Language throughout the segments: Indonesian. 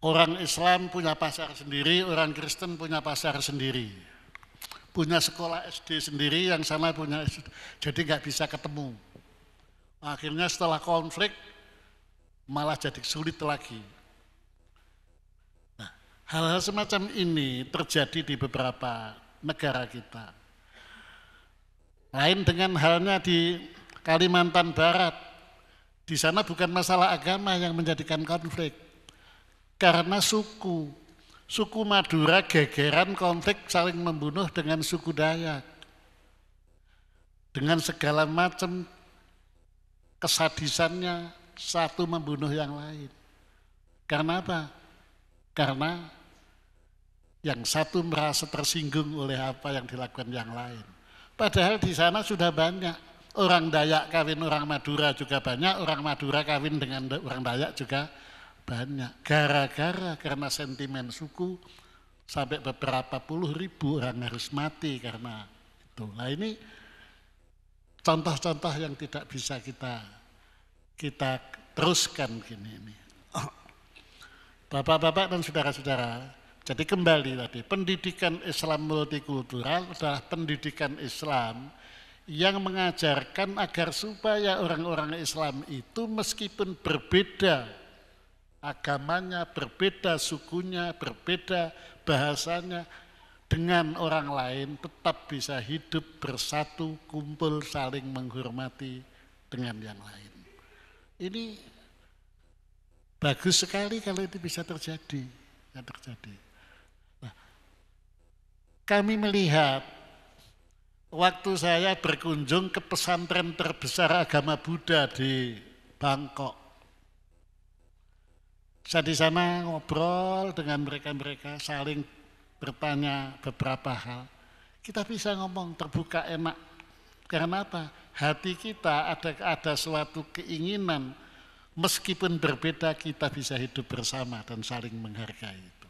Orang Islam punya pasar sendiri, orang Kristen punya pasar sendiri. Punya sekolah SD sendiri, yang sama punya SD. Jadi nggak bisa ketemu. Akhirnya setelah konflik, malah jadi sulit lagi. Nah, hal-hal semacam ini terjadi di beberapa negara kita. Lain dengan halnya di Kalimantan Barat. Di sana bukan masalah agama yang menjadikan konflik, karena suku. Suku Madura gegeran konflik saling membunuh dengan suku Dayak. Dengan segala macam kesadisannya satu membunuh yang lain. Karena apa? Karena yang satu merasa tersinggung oleh apa yang dilakukan yang lain. Padahal di sana sudah banyak orang Dayak kawin orang Madura juga banyak, orang Madura kawin dengan orang Dayak juga banyak. Gara-gara karena sentimen suku sampai beberapa puluh ribu orang harus mati karena itu. Nah ini contoh-contoh yang tidak bisa kita kita teruskan gini ini. Bapak-bapak dan saudara-saudara, jadi kembali tadi, pendidikan Islam multikultural adalah pendidikan Islam yang mengajarkan agar supaya orang-orang Islam itu meskipun berbeda agamanya berbeda, sukunya berbeda, bahasanya dengan orang lain tetap bisa hidup bersatu, kumpul, saling menghormati dengan yang lain. Ini bagus sekali kalau itu bisa terjadi. Ya terjadi. Nah, kami melihat waktu saya berkunjung ke pesantren terbesar agama Buddha di Bangkok. Saya di sana ngobrol dengan mereka-mereka, saling bertanya beberapa hal. Kita bisa ngomong terbuka enak. Karena apa? Hati kita ada ada suatu keinginan meskipun berbeda kita bisa hidup bersama dan saling menghargai itu.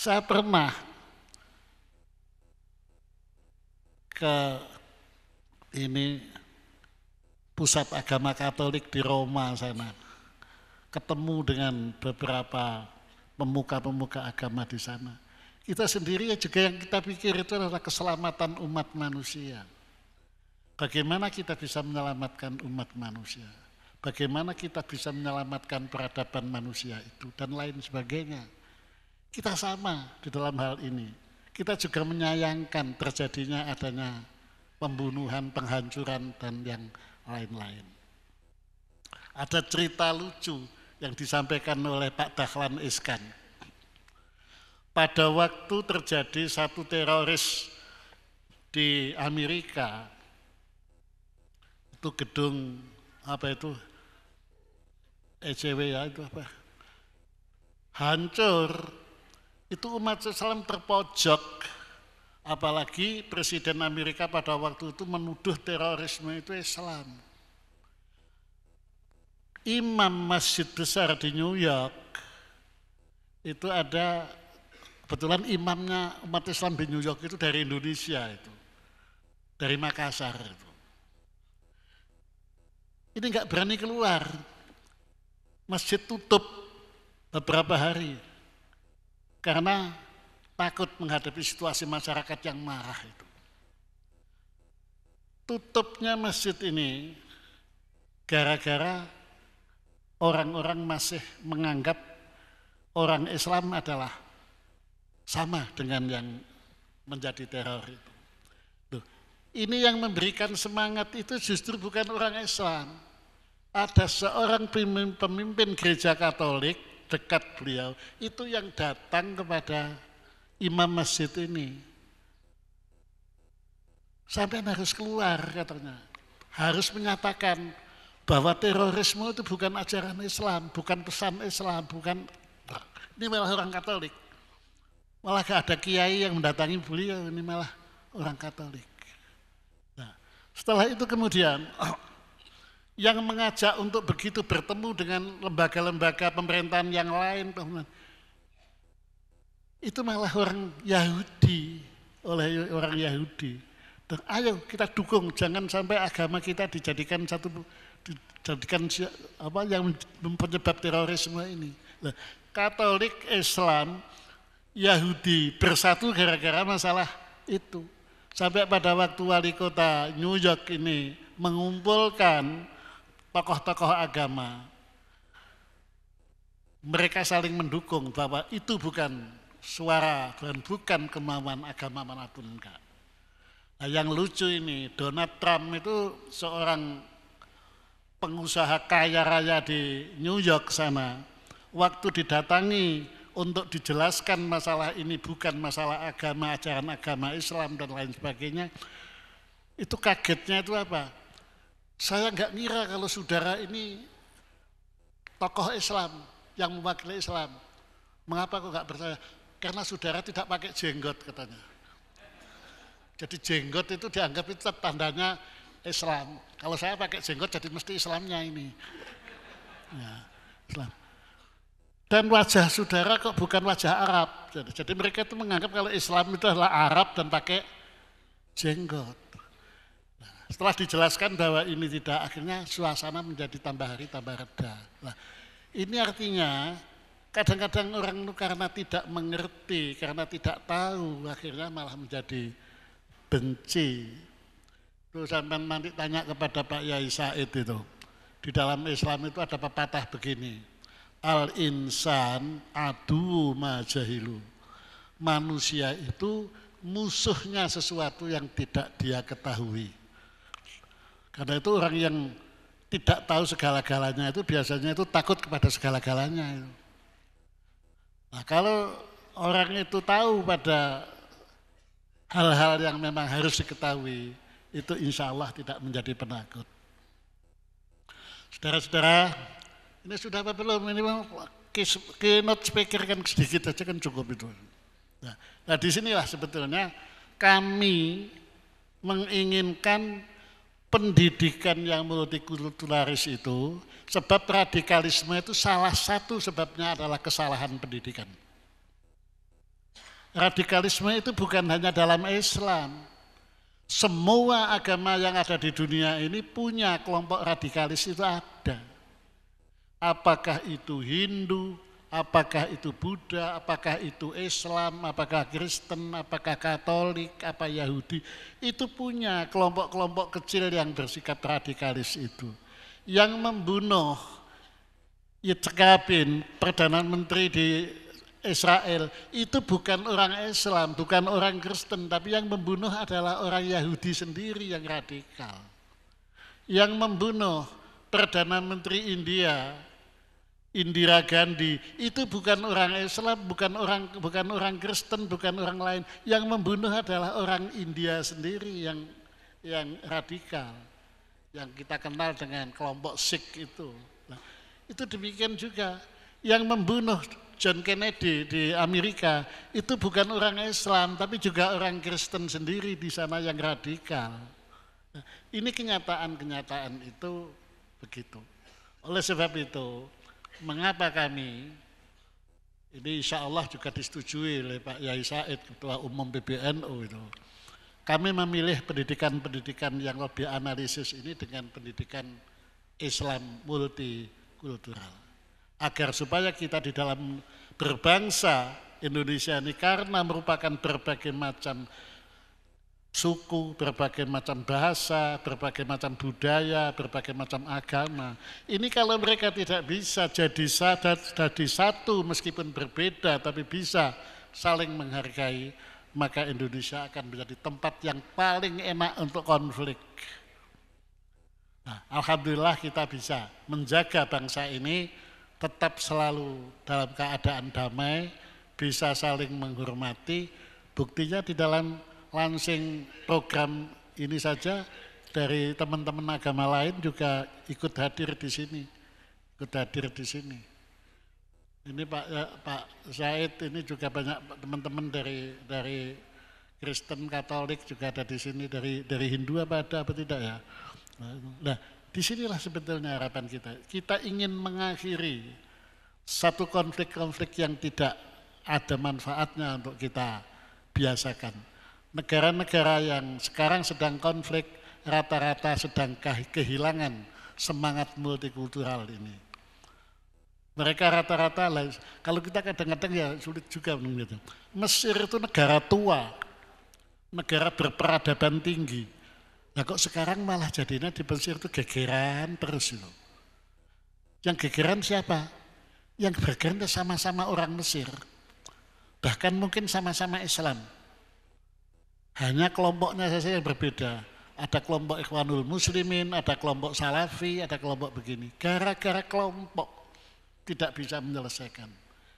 Saya pernah ke ini pusat agama Katolik di Roma sana ketemu dengan beberapa pemuka-pemuka agama di sana. Kita sendiri juga yang kita pikir itu adalah keselamatan umat manusia. Bagaimana kita bisa menyelamatkan umat manusia? Bagaimana kita bisa menyelamatkan peradaban manusia itu dan lain sebagainya. Kita sama di dalam hal ini. Kita juga menyayangkan terjadinya adanya pembunuhan, penghancuran dan yang lain-lain. Ada cerita lucu yang disampaikan oleh Pak Dahlan Iskan. Pada waktu terjadi satu teroris di Amerika, itu gedung apa itu ECW ya itu apa hancur itu umat Islam terpojok apalagi Presiden Amerika pada waktu itu menuduh terorisme itu Islam imam masjid besar di New York itu ada kebetulan imamnya umat Islam di New York itu dari Indonesia itu dari Makassar itu ini nggak berani keluar masjid tutup beberapa hari karena takut menghadapi situasi masyarakat yang marah itu tutupnya masjid ini gara-gara orang-orang masih menganggap orang Islam adalah sama dengan yang menjadi teror itu. Tuh. ini yang memberikan semangat itu justru bukan orang Islam. Ada seorang pemimpin gereja Katolik dekat beliau, itu yang datang kepada imam masjid ini. Sampai harus keluar katanya, harus menyatakan bahwa terorisme itu bukan ajaran Islam, bukan pesan Islam, bukan ini malah orang Katolik. Malah gak ada kiai yang mendatangi beliau, ini malah orang Katolik. Nah, setelah itu kemudian yang mengajak untuk begitu bertemu dengan lembaga-lembaga pemerintahan yang lain, itu malah orang Yahudi, oleh orang Yahudi. Dan ayo kita dukung, jangan sampai agama kita dijadikan satu jadikan apa yang penyebab terorisme ini. Nah, Katolik, Islam, Yahudi bersatu gara-gara masalah itu. Sampai pada waktu wali kota New York ini mengumpulkan tokoh-tokoh agama. Mereka saling mendukung bahwa itu bukan suara dan bukan kemauan agama manapun enggak. Nah, yang lucu ini Donald Trump itu seorang pengusaha kaya raya di New York sana, waktu didatangi untuk dijelaskan masalah ini bukan masalah agama, ajaran agama Islam dan lain sebagainya, itu kagetnya itu apa? Saya nggak ngira kalau saudara ini tokoh Islam yang mewakili Islam. Mengapa kok nggak percaya? Karena saudara tidak pakai jenggot katanya. Jadi jenggot itu dianggap itu tandanya Islam. Kalau saya pakai jenggot jadi mesti Islamnya ini. Ya, Islam. Dan wajah saudara kok bukan wajah Arab. Jadi, mereka itu menganggap kalau Islam itu adalah Arab dan pakai jenggot. Nah, setelah dijelaskan bahwa ini tidak, akhirnya suasana menjadi tambah hari tambah reda. Nah, ini artinya kadang-kadang orang itu karena tidak mengerti, karena tidak tahu, akhirnya malah menjadi benci. Lu sampai nanti tanya kepada Pak Yai Said itu. Di dalam Islam itu ada pepatah begini. Al insan adu majahilu. Manusia itu musuhnya sesuatu yang tidak dia ketahui. Karena itu orang yang tidak tahu segala-galanya itu biasanya itu takut kepada segala-galanya. Nah, kalau orang itu tahu pada hal-hal yang memang harus diketahui, itu insya Allah tidak menjadi penakut. Saudara-saudara, ini sudah apa belum? Ini keynote speaker kan sedikit aja kan cukup itu. Ya. Nah, nah disinilah sebetulnya kami menginginkan pendidikan yang multikulturalis itu sebab radikalisme itu salah satu sebabnya adalah kesalahan pendidikan. Radikalisme itu bukan hanya dalam Islam, semua agama yang ada di dunia ini punya kelompok radikalis itu ada. Apakah itu Hindu, apakah itu Buddha, apakah itu Islam, apakah Kristen, apakah Katolik, apa Yahudi, itu punya kelompok-kelompok kecil yang bersikap radikalis itu. Yang membunuh Yitzhak Perdana Menteri di Israel itu bukan orang Islam, bukan orang Kristen, tapi yang membunuh adalah orang Yahudi sendiri yang radikal. Yang membunuh Perdana Menteri India, Indira Gandhi, itu bukan orang Islam, bukan orang bukan orang Kristen, bukan orang lain. Yang membunuh adalah orang India sendiri yang yang radikal, yang kita kenal dengan kelompok Sikh itu. Nah, itu demikian juga yang membunuh John Kennedy di Amerika itu bukan orang Islam tapi juga orang Kristen sendiri di sana yang radikal. Ini kenyataan-kenyataan itu begitu. Oleh sebab itu, mengapa kami ini insya Allah juga disetujui oleh Pak Yai Said, Ketua Umum PBNU itu. Kami memilih pendidikan-pendidikan yang lebih analisis ini dengan pendidikan Islam multikultural agar supaya kita di dalam berbangsa Indonesia ini karena merupakan berbagai macam suku, berbagai macam bahasa, berbagai macam budaya, berbagai macam agama. Ini kalau mereka tidak bisa jadi sadar, jadi satu meskipun berbeda tapi bisa saling menghargai, maka Indonesia akan menjadi tempat yang paling enak untuk konflik. Nah, Alhamdulillah kita bisa menjaga bangsa ini tetap selalu dalam keadaan damai, bisa saling menghormati. Buktinya di dalam launching program ini saja dari teman-teman agama lain juga ikut hadir di sini, ikut hadir di sini. Ini Pak ya, Pak Said ini juga banyak teman-teman dari dari Kristen Katolik juga ada di sini dari dari Hindu apa ada apa tidak ya? Nah, disinilah sebetulnya harapan kita. Kita ingin mengakhiri satu konflik-konflik yang tidak ada manfaatnya untuk kita biasakan. Negara-negara yang sekarang sedang konflik rata-rata sedang kehilangan semangat multikultural ini. Mereka rata-rata, kalau kita kadang-kadang ya sulit juga. Mesir itu negara tua, negara berperadaban tinggi Nah kok sekarang malah jadinya di Mesir itu gegeran terus itu. Yang gegeran siapa? Yang bergeran sama-sama orang Mesir. Bahkan mungkin sama-sama Islam. Hanya kelompoknya saja yang berbeda. Ada kelompok Ikhwanul Muslimin, ada kelompok Salafi, ada kelompok begini. Gara-gara kelompok tidak bisa menyelesaikan.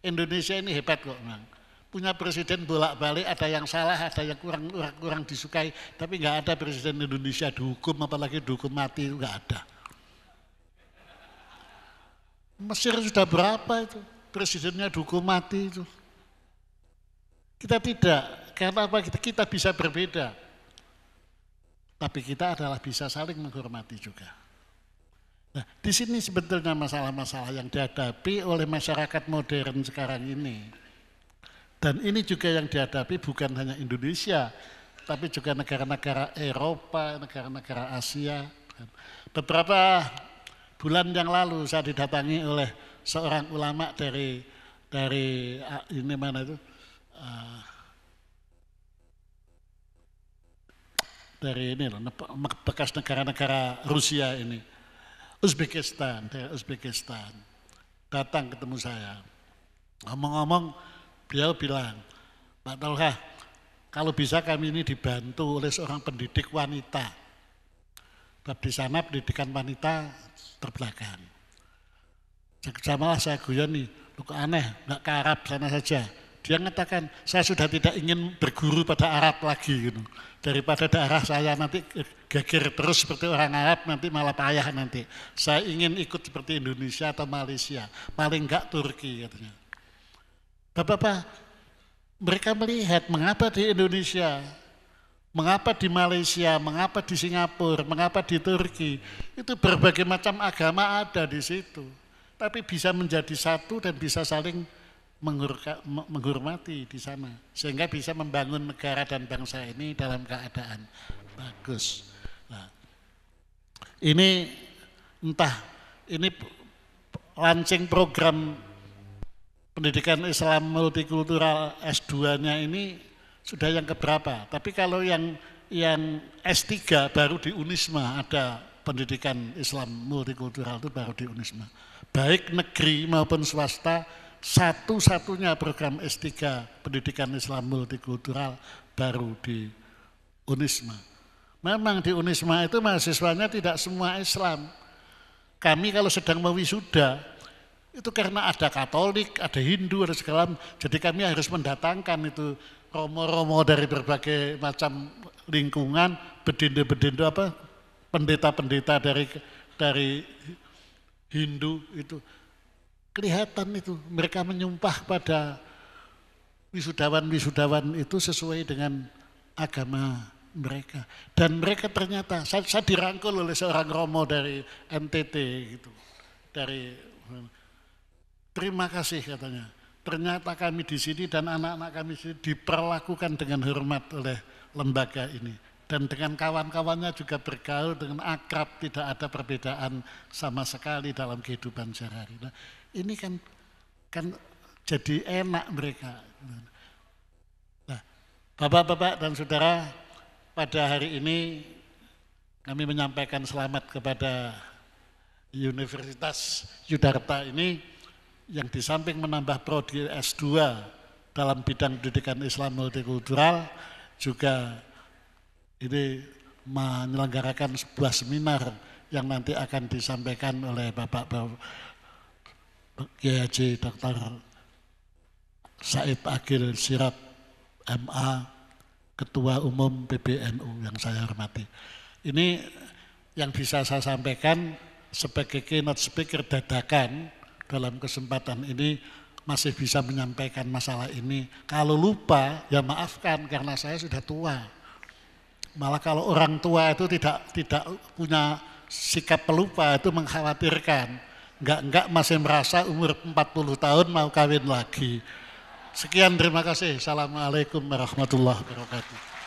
Indonesia ini hebat kok memang punya presiden bolak-balik ada yang salah ada yang kurang kurang, disukai tapi nggak ada presiden Indonesia dihukum apalagi dihukum mati nggak ada Mesir sudah berapa itu presidennya dihukum mati itu kita tidak karena apa kita, kita bisa berbeda tapi kita adalah bisa saling menghormati juga nah di sini sebetulnya masalah-masalah yang dihadapi oleh masyarakat modern sekarang ini dan ini juga yang dihadapi bukan hanya Indonesia, tapi juga negara-negara Eropa, negara-negara Asia. Beberapa bulan yang lalu saya didatangi oleh seorang ulama dari dari ah, ini mana itu ah, dari ini loh bekas negara-negara Rusia ini Uzbekistan dari Uzbekistan datang ketemu saya ngomong-ngomong Beliau bilang, Pak Tolha, kalau bisa kami ini dibantu oleh seorang pendidik wanita. Sebab di sana pendidikan wanita terbelakang. Samalah saya guyon nih, lu aneh, nggak ke Arab sana saja. Dia mengatakan, saya sudah tidak ingin berguru pada Arab lagi. Gitu. Daripada daerah saya nanti geger terus seperti orang Arab, nanti malah payah nanti. Saya ingin ikut seperti Indonesia atau Malaysia, paling nggak Turki katanya. Bapak-bapak, mereka melihat mengapa di Indonesia, mengapa di Malaysia, mengapa di Singapura, mengapa di Turki, itu berbagai macam agama ada di situ. Tapi bisa menjadi satu dan bisa saling menghormati di sana. Sehingga bisa membangun negara dan bangsa ini dalam keadaan bagus. Nah, ini entah, ini launching program pendidikan Islam multikultural S2-nya ini sudah yang keberapa. Tapi kalau yang yang S3 baru di Unisma ada pendidikan Islam multikultural itu baru di Unisma. Baik negeri maupun swasta satu-satunya program S3 pendidikan Islam multikultural baru di Unisma. Memang di Unisma itu mahasiswanya tidak semua Islam. Kami kalau sedang mewisuda, itu karena ada Katolik, ada Hindu, ada segala jadi kami harus mendatangkan itu romo-romo dari berbagai macam lingkungan, bedindu-bedindu apa, pendeta-pendeta dari dari Hindu itu kelihatan itu mereka menyumpah pada wisudawan-wisudawan itu sesuai dengan agama mereka dan mereka ternyata saya, saya dirangkul oleh seorang romo dari NTT gitu dari Terima kasih katanya. Ternyata kami di sini dan anak-anak kami di sini diperlakukan dengan hormat oleh lembaga ini. Dan dengan kawan-kawannya juga bergaul dengan akrab, tidak ada perbedaan sama sekali dalam kehidupan sehari-hari. Nah, ini kan kan jadi enak mereka. Nah, Bapak-bapak dan saudara, pada hari ini kami menyampaikan selamat kepada Universitas Yudharta ini yang di samping menambah prodi S2 dalam bidang pendidikan Islam multikultural juga ini menyelenggarakan sebuah seminar yang nanti akan disampaikan oleh Bapak Kiai Dr. Said Agil Sirat MA Ketua Umum PBNU yang saya hormati. Ini yang bisa saya sampaikan sebagai keynote speaker dadakan dalam kesempatan ini masih bisa menyampaikan masalah ini. Kalau lupa ya maafkan karena saya sudah tua. Malah kalau orang tua itu tidak tidak punya sikap pelupa itu mengkhawatirkan. Enggak-enggak masih merasa umur 40 tahun mau kawin lagi. Sekian terima kasih. Assalamualaikum warahmatullahi wabarakatuh.